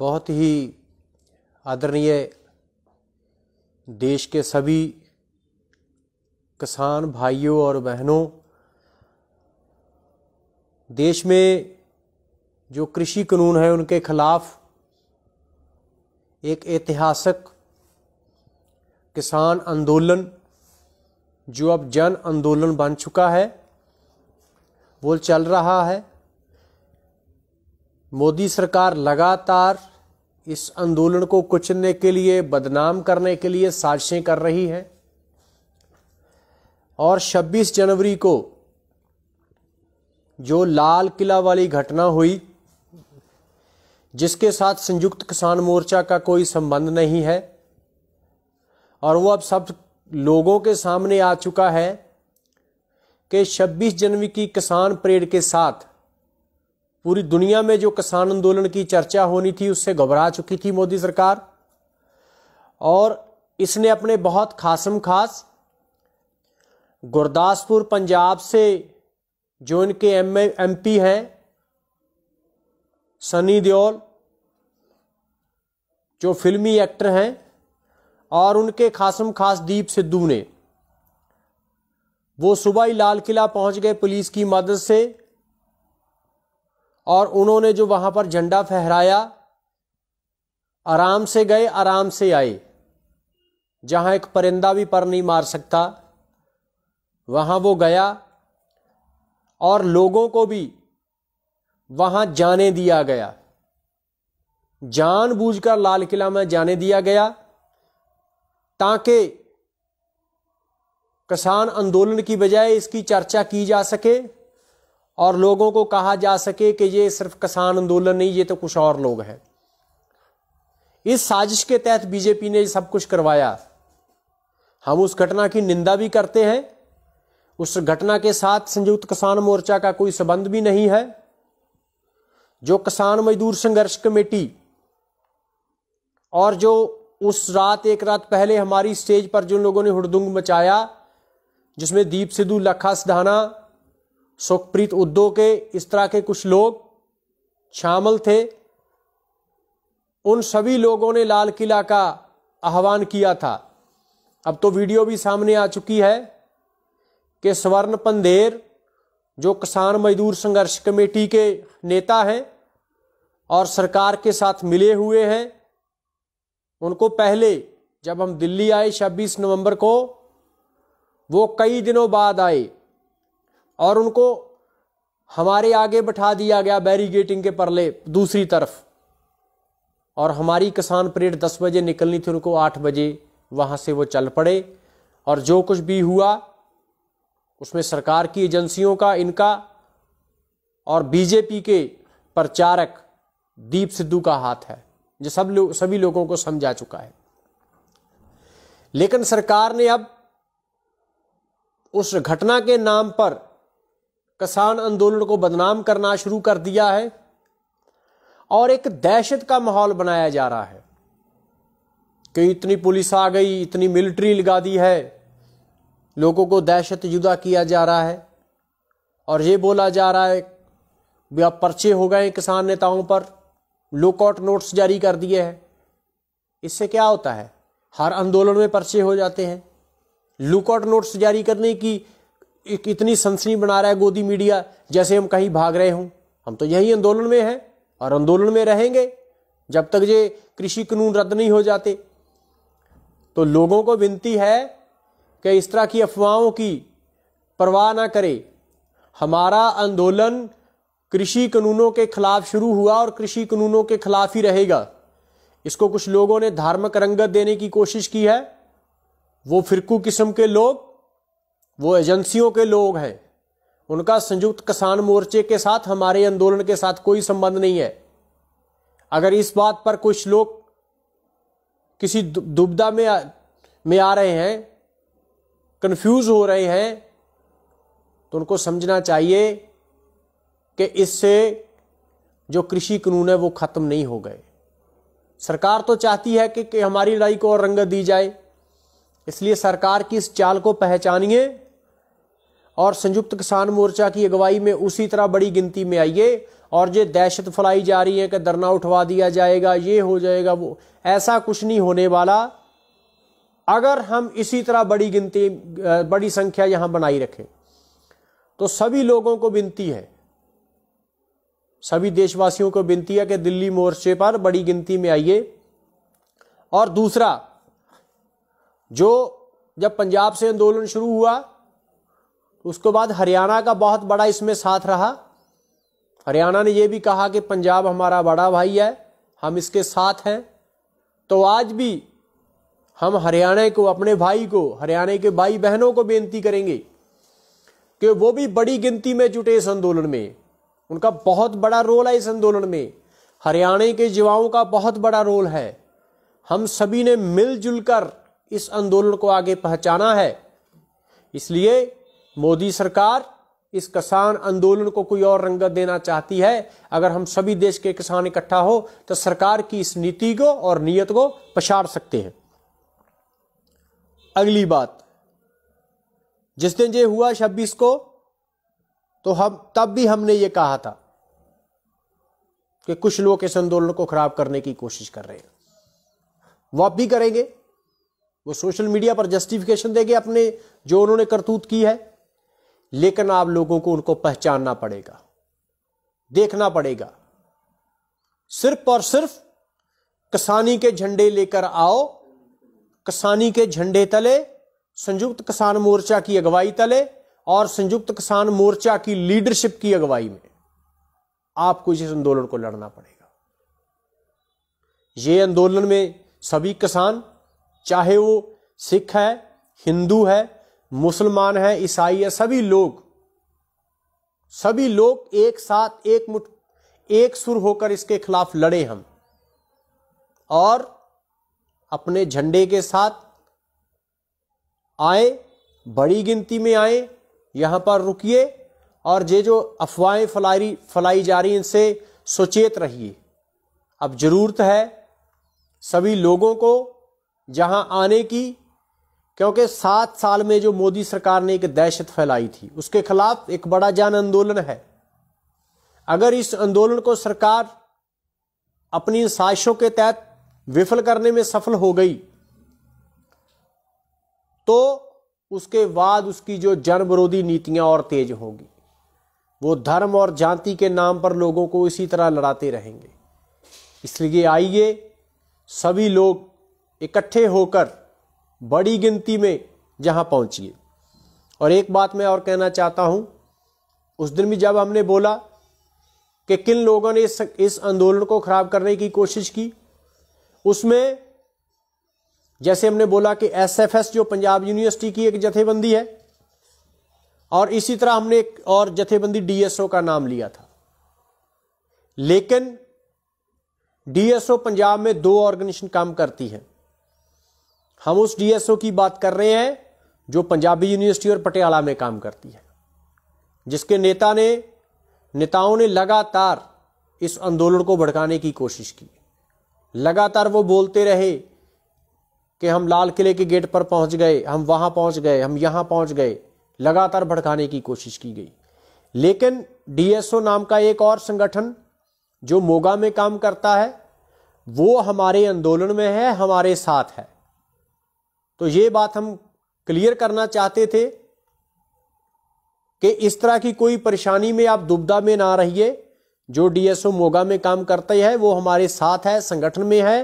बहुत ही आदरणीय देश के सभी किसान भाइयों और बहनों देश में जो कृषि कानून है उनके खिलाफ एक ऐतिहासिक किसान आंदोलन जो अब जन आंदोलन बन चुका है वो चल रहा है मोदी सरकार लगातार इस आंदोलन को कुचलने के लिए बदनाम करने के लिए साजिशें कर रही है और 26 जनवरी को जो लाल किला वाली घटना हुई जिसके साथ संयुक्त किसान मोर्चा का कोई संबंध नहीं है और वो अब सब लोगों के सामने आ चुका है कि 26 जनवरी की किसान परेड के साथ पूरी दुनिया में जो किसान आंदोलन की चर्चा होनी थी उससे घबरा चुकी थी मोदी सरकार और इसने अपने बहुत खासम खास गुरदासपुर पंजाब से जो इनके एम पी हैं सनी देओल जो फिल्मी एक्टर हैं और उनके खासम खास दीप सिद्धू ने वो सुबह ही लाल किला पहुंच गए पुलिस की मदद से और उन्होंने जो वहां पर झंडा फहराया आराम से गए आराम से आए जहां एक परिंदा भी पर नहीं मार सकता वहां वो गया और लोगों को भी वहां जाने दिया गया जानबूझकर लाल किला में जाने दिया गया ताकि किसान आंदोलन की बजाय इसकी चर्चा की जा सके और लोगों को कहा जा सके कि ये सिर्फ किसान आंदोलन नहीं ये तो कुछ और लोग हैं इस साजिश के तहत बीजेपी ने सब कुछ करवाया हम उस घटना की निंदा भी करते हैं उस घटना के साथ संयुक्त किसान मोर्चा का कोई संबंध भी नहीं है जो किसान मजदूर संघर्ष कमेटी और जो उस रात एक रात पहले हमारी स्टेज पर जिन लोगों ने हुड़दुंग मचाया जिसमें दीप सिद्धू लखा सिधाना सुखप्रीत उद्धव के इस तरह के कुछ लोग शामिल थे उन सभी लोगों ने लाल किला का आह्वान किया था अब तो वीडियो भी सामने आ चुकी है कि स्वर्ण पंधेर जो किसान मजदूर संघर्ष कमेटी के नेता हैं और सरकार के साथ मिले हुए हैं उनको पहले जब हम दिल्ली आए 26 नवंबर को वो कई दिनों बाद आए और उनको हमारे आगे बैठा दिया गया बैरिगेटिंग के परले दूसरी तरफ और हमारी किसान परेड दस बजे निकलनी थी उनको आठ बजे वहां से वो चल पड़े और जो कुछ भी हुआ उसमें सरकार की एजेंसियों का इनका और बीजेपी के प्रचारक दीप सिद्धू का हाथ है जो सब लोग सभी लोगों को समझा चुका है लेकिन सरकार ने अब उस घटना के नाम पर किसान आंदोलन को बदनाम करना शुरू कर दिया है और एक दहशत का माहौल बनाया जा रहा है कि इतनी पुलिस आ गई इतनी मिलिट्री लगा दी है लोगों को दहशत जुदा किया जा रहा है और ये बोला जा रहा है भी अब पर्चे हो गए किसान नेताओं पर लुकआउट नोट्स जारी कर दिए हैं इससे क्या होता है हर आंदोलन में पर्चे हो जाते हैं लुकआउट नोट्स जारी करने की एक इतनी सनसनी बना रहा है गोदी मीडिया जैसे हम कहीं भाग रहे हों हम तो यही आंदोलन में हैं और आंदोलन में रहेंगे जब तक ये कृषि कानून रद्द नहीं हो जाते तो लोगों को विनती है कि इस तरह की अफवाहों की परवाह ना करें हमारा आंदोलन कृषि कानूनों के खिलाफ शुरू हुआ और कृषि कानूनों के खिलाफ ही रहेगा इसको कुछ लोगों ने धार्मिक रंगत देने की कोशिश की है वो फिरकू किस्म के लोग वो एजेंसियों के लोग हैं उनका संयुक्त किसान मोर्चे के साथ हमारे आंदोलन के साथ कोई संबंध नहीं है अगर इस बात पर कुछ लोग किसी दुबदा में आ, में आ रहे हैं कंफ्यूज हो रहे हैं तो उनको समझना चाहिए कि इससे जो कृषि कानून है वो ख़त्म नहीं हो गए सरकार तो चाहती है कि, कि हमारी लड़ाई को और रंगत दी जाए इसलिए सरकार की इस चाल को पहचानिए और संयुक्त किसान मोर्चा की अगुवाई में उसी तरह बड़ी गिनती में आइए और ये दहशत फैलाई जा रही है कि धरना उठवा दिया जाएगा ये हो जाएगा वो ऐसा कुछ नहीं होने वाला अगर हम इसी तरह बड़ी गिनती बड़ी संख्या यहां बनाई रखें तो सभी लोगों को विनती है सभी देशवासियों को विनती है कि दिल्ली मोर्चे पर बड़ी गिनती में आइए और दूसरा जो जब पंजाब से आंदोलन शुरू हुआ उसके बाद हरियाणा का बहुत बड़ा इसमें साथ रहा हरियाणा ने यह भी कहा कि पंजाब हमारा बड़ा भाई है हम इसके साथ हैं तो आज भी हम हरियाणा को अपने भाई को हरियाणा के भाई बहनों को बेनती करेंगे कि वो भी बड़ी गिनती में जुटे इस आंदोलन में उनका बहुत बड़ा रोल है इस आंदोलन में हरियाणा के युवाओं का बहुत बड़ा रोल है हम सभी ने मिलजुल कर इस आंदोलन को आगे पहचाना है इसलिए मोदी सरकार इस किसान आंदोलन को कोई और रंगत देना चाहती है अगर हम सभी देश के किसान इकट्ठा हो तो सरकार की इस नीति को और नियत को पछाड़ सकते हैं अगली बात जिस दिन ये हुआ छब्बीस को तो हम तब भी हमने ये कहा था कि कुछ लोग इस आंदोलन को खराब करने की कोशिश कर रहे हैं वह भी करेंगे वो सोशल मीडिया पर जस्टिफिकेशन देंगे अपने जो उन्होंने करतूत की है लेकिन आप लोगों को उनको पहचानना पड़ेगा देखना पड़ेगा सिर्फ और सिर्फ किसानी के झंडे लेकर आओ किसानी के झंडे तले संयुक्त किसान मोर्चा की अगुवाई तले और संयुक्त किसान मोर्चा की लीडरशिप की अगुवाई में आपको इस आंदोलन को लड़ना पड़ेगा ये आंदोलन में सभी किसान चाहे वो सिख है हिंदू है मुसलमान है ईसाई है सभी लोग सभी लोग एक साथ एक मुठ एक सुर होकर इसके खिलाफ लड़े हम और अपने झंडे के साथ आए बड़ी गिनती में आए यहाँ पर रुकिए और ये जो अफवाहें फलाई फलाई जा रही इनसे सुचेत रहिए अब ज़रूरत है सभी लोगों को जहाँ आने की क्योंकि सात साल में जो मोदी सरकार ने एक दहशत फैलाई थी उसके खिलाफ एक बड़ा जान आंदोलन है अगर इस आंदोलन को सरकार अपनी साजिशों के तहत विफल करने में सफल हो गई तो उसके बाद उसकी जो जन विरोधी नीतियां और तेज होंगी वो धर्म और जाति के नाम पर लोगों को इसी तरह लड़ाते रहेंगे इसलिए आइए सभी लोग इकट्ठे होकर बड़ी गिनती में जहां पहुंचिए और एक बात मैं और कहना चाहता हूं उस दिन भी जब हमने बोला कि किन लोगों ने इस इस आंदोलन को खराब करने की कोशिश की उसमें जैसे हमने बोला कि एसएफएस जो पंजाब यूनिवर्सिटी की एक जथेबंदी है और इसी तरह हमने एक और जथेबंदी डीएसओ का नाम लिया था लेकिन डीएसओ पंजाब में दो ऑर्गेनाइजेशन काम करती है हम उस डीएसओ की बात कर रहे हैं जो पंजाबी यूनिवर्सिटी और पटियाला में काम करती है जिसके नेता ने नेताओं ने लगातार इस आंदोलन को भड़काने की कोशिश की लगातार वो बोलते रहे कि हम लाल किले के गेट पर पहुंच गए हम वहां पहुंच गए हम यहां पहुंच गए लगातार भड़काने की कोशिश की गई लेकिन डीएसओ नाम का एक और संगठन जो मोगा में काम करता है वो हमारे आंदोलन में है हमारे साथ है तो ये बात हम क्लियर करना चाहते थे कि इस तरह की कोई परेशानी में आप दुबदा में ना रहिए जो डीएसओ मोगा में काम करते हैं वो हमारे साथ है संगठन में है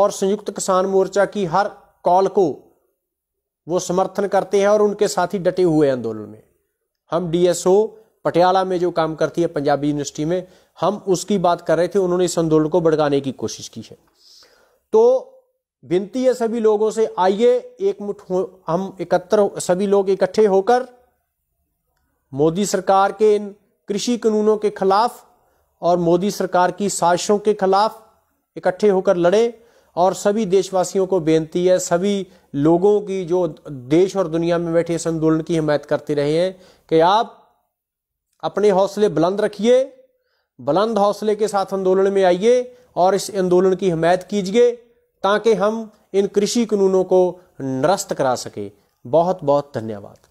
और संयुक्त किसान मोर्चा की हर कॉल को वो समर्थन करते हैं और उनके साथ ही डटे हुए हैं आंदोलन में हम डीएसओ पटियाला में जो काम करती है पंजाबी यूनिवर्सिटी में हम उसकी बात कर रहे थे उन्होंने इस आंदोलन को भड़काने की कोशिश की है तो विनती है सभी लोगों से आइए एकमुठ हम एकत्र सभी लोग इकट्ठे होकर मोदी सरकार के इन कृषि कानूनों के खिलाफ और मोदी सरकार की साजिशों के खिलाफ इकट्ठे होकर लड़े और सभी देशवासियों को बेनती है सभी लोगों की जो देश और दुनिया में बैठे इस आंदोलन की हिमायत करते रहे हैं कि आप अपने हौसले बुलंद रखिए बुलंद हौसले के साथ आंदोलन में आइए और इस आंदोलन की हिमायत कीजिए ताकि हम इन कृषि कानूनों को नरस्त करा सके बहुत बहुत धन्यवाद